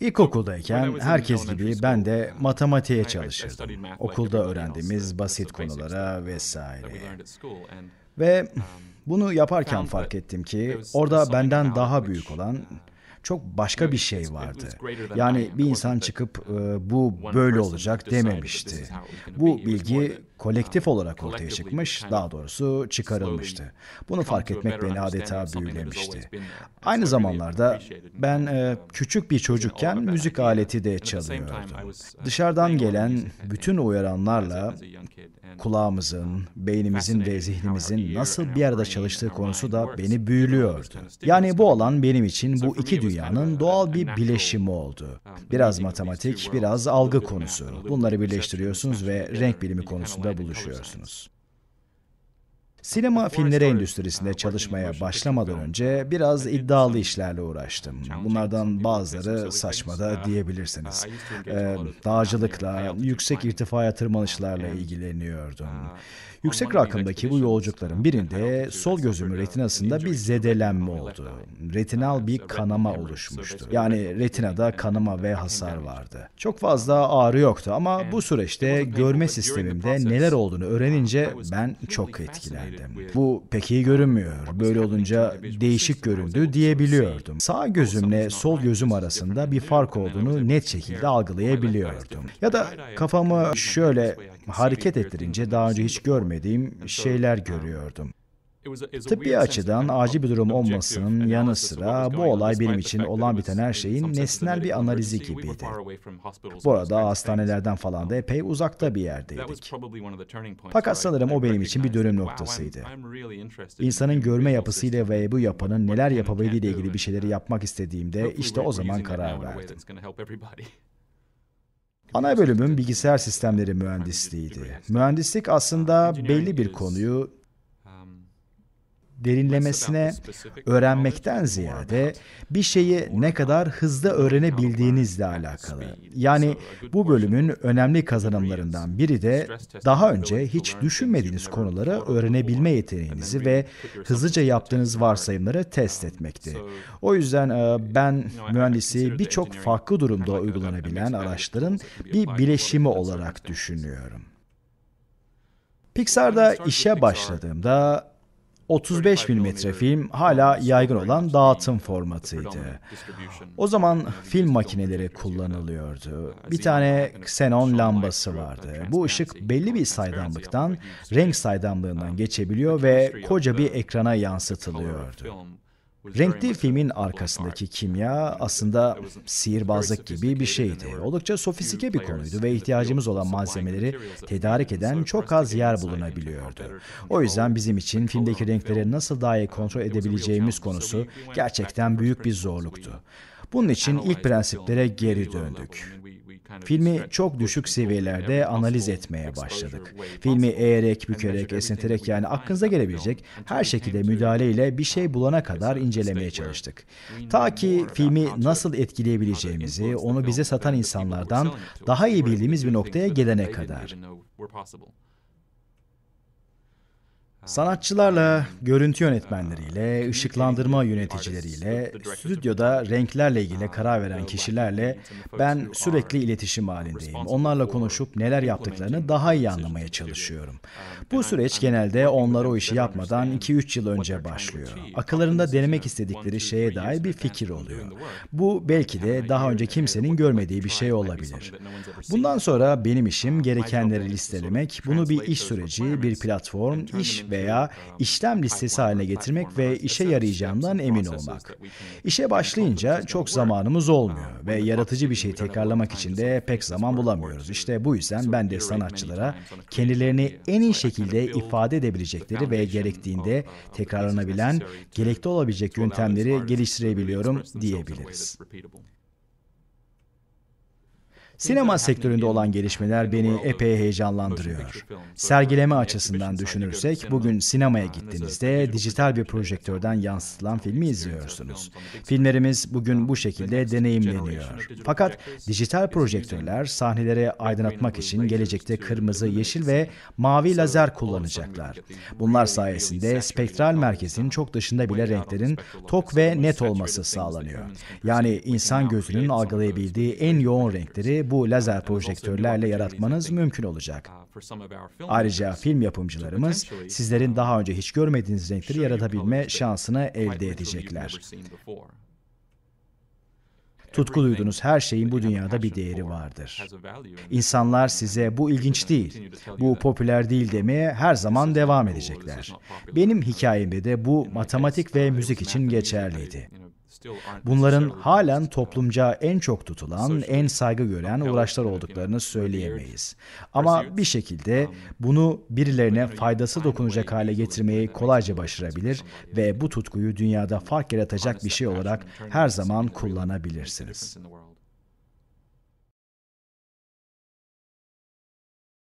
İlkokuldayken herkes gibi ben de um, matematiğe çalışırdım. Okulda öğrendiğimiz uh, basit konulara vesaire. Ve um, bunu yaparken fark ettim ki orada benden daha büyük olan uh, çok başka bir şey vardı. Yani bir insan çıkıp uh, bu böyle olacak dememişti. Bu bilgi kolektif olarak ortaya çıkmış, daha doğrusu çıkarılmıştı. Bunu fark etmek beni adeta büyülemişti. Aynı zamanlarda ben e, um, küçük bir çocukken müzik aleti de çalıyordum. Uh, Dışarıdan gelen bütün uyaranlarla kulağımızın, um, beynimizin ve zihnimizin nasıl bir arada çalıştığı konusu da beni büyülüyordu. Yani bu alan benim için bu iki dünyanın doğal bir bileşimi oldu. Um, biraz matematik, biraz algı konusu. Bunları birleştiriyorsunuz ve renk bilimi konusunda burada buluşuyorsunuz. Sinema filmleri endüstrisinde çalışmaya başlamadan önce biraz iddialı işlerle uğraştım. Bunlardan bazıları saçma da diyebilirsiniz. Ee, dağcılıkla, yüksek irtifaya tırmanışlarla ilgileniyordum. Yüksek rakımdaki bu yolculukların birinde sol gözümü retinasında bir zedelenme oldu. Retinal bir kanama oluşmuştu. Yani retinada kanama ve hasar vardı. Çok fazla ağrı yoktu ama bu süreçte görme sistemimde neler olduğunu öğrenince ben çok etkilendim beklerdim. Bu pek iyi görünmüyor. Böyle olunca değişik göründü diyebiliyordum. Şey, Sağ gözümle sol gözüm arasında bir fark olduğunu net şekilde şey algılayabiliyordum. Ya da kafamı şey şöyle hareket ettirince daha önce hiç görmediğim şeyler görüyordum. Tıbbi açıdan acil bir durum olmasının yanı sıra bu olay benim için olan biten her şeyin nesnel bir analizi gibiydi. Bu arada hastanelerden falan da epey uzakta bir yerdeydik. Fakat sanırım o benim için bir dönüm noktasıydı. İnsanın görme yapısıyla ve bu yapanın neler yapabildiği ile ilgili bir şeyleri yapmak istediğimde işte o zaman karar verdim. Ana bölümüm bilgisayar sistemleri mühendisliğiydi. Mühendislik aslında belli bir konuyu derinlemesine öğrenmekten ziyade bir şeyi ne kadar hızlı öğrenebildiğinizle alakalı. Yani bu bölümün önemli kazanımlarından biri de daha önce hiç düşünmediğiniz konuları öğrenebilme yeteneğinizi ve hızlıca yaptığınız varsayımları um, test etmekti. O yüzden e, ben mühendisi birçok farklı durumda uygulanabilen araçların bir bileşimi olarak düşünüyorum. Pixar'da işe başladığımda 35 mm film hala yaygın olan dağıtım formatıydı. O zaman film makineleri kullanılıyordu. Uh, bir tane ksenon lambası vardı. Uh, Bu ışık belli bir saydamlıktan, renk saydamlığından uh, geçebiliyor ve koca bir ekrana yansıtılıyordu. Renkli filmin arkasındaki kimya aslında sihirbazlık gibi bir şeydi. Oldukça sofistike bir konuydu ve ihtiyacımız olan malzemeleri tedarik eden çok az yer bulunabiliyordu. O yüzden bizim için filmdeki renkleri nasıl daha iyi kontrol edebileceğimiz konusu gerçekten büyük bir zorluktu. Bunun için ilk prensiplere geri döndük. Filmi çok düşük seviyelerde analiz etmeye başladık. Filmi eğerek, bükerek, esinterek yani aklınıza gelebilecek her şekilde müdahaleyle bir şey bulana kadar incelemeye çalıştık. Ta ki filmi nasıl etkileyebileceğimizi, onu bize satan insanlardan daha iyi bildiğimiz bir noktaya gelene kadar. Sanatçılarla, görüntü yönetmenleriyle, ışıklandırma yöneticileriyle, stüdyoda renklerle ilgili karar veren kişilerle ben sürekli iletişim halindeyim. Onlarla konuşup neler yaptıklarını daha iyi anlamaya çalışıyorum. Bu süreç genelde onlara o işi yapmadan 2-3 yıl önce başlıyor. Akıllarında denemek istedikleri şeye dair bir fikir oluyor. Bu belki de daha önce kimsenin görmediği bir şey olabilir. Bundan sonra benim işim gerekenleri listelemek, bunu bir iş süreci, bir platform, iş ve veya işlem listesi haline getirmek ve işe yarayacağından emin olmak. İşe başlayınca çok zamanımız olmuyor ve yaratıcı bir şey tekrarlamak için de pek zaman bulamıyoruz. İşte bu yüzden ben de sanatçılara kendilerini en iyi şekilde ifade edebilecekleri ve gerektiğinde tekrarlanabilen, gerekli olabilecek yöntemleri geliştirebiliyorum diyebiliriz. Sinema sektöründe olan gelişmeler beni epey heyecanlandırıyor. Sergileme açısından düşünürsek bugün sinemaya gittiğinizde dijital bir projektörden yansıtılan filmi izliyorsunuz. Filmlerimiz bugün bu şekilde deneyimleniyor. Fakat dijital projektörler sahneleri aydınlatmak için gelecekte kırmızı, yeşil ve mavi lazer kullanacaklar. Bunlar sayesinde spektral merkezin çok dışında bile renklerin tok ve net olması sağlanıyor. Yani insan gözünün algılayabildiği en yoğun renkleri bu lazer projektörlerle yaratmanız mümkün olacak. Ayrıca film yapımcılarımız sizlerin daha önce hiç görmediğiniz renkleri yaratabilme şansını elde edecekler. Tutku duyduğunuz her şeyin bu dünyada bir değeri vardır. İnsanlar size bu ilginç değil, bu popüler değil demeye her zaman devam edecekler. Benim hikayemde de bu matematik ve müzik için geçerliydi. Bunların halen toplumca en çok tutulan, en saygı gören uğraşlar olduklarını söyleyemeyiz. Ama bir um, şekilde bunu birilerine faydası dokunacak hale getirmeyi kolayca başarabilir ve bu tutkuyu dünyada fark yaratacak bir şey olarak her zaman kullanabilirsiniz.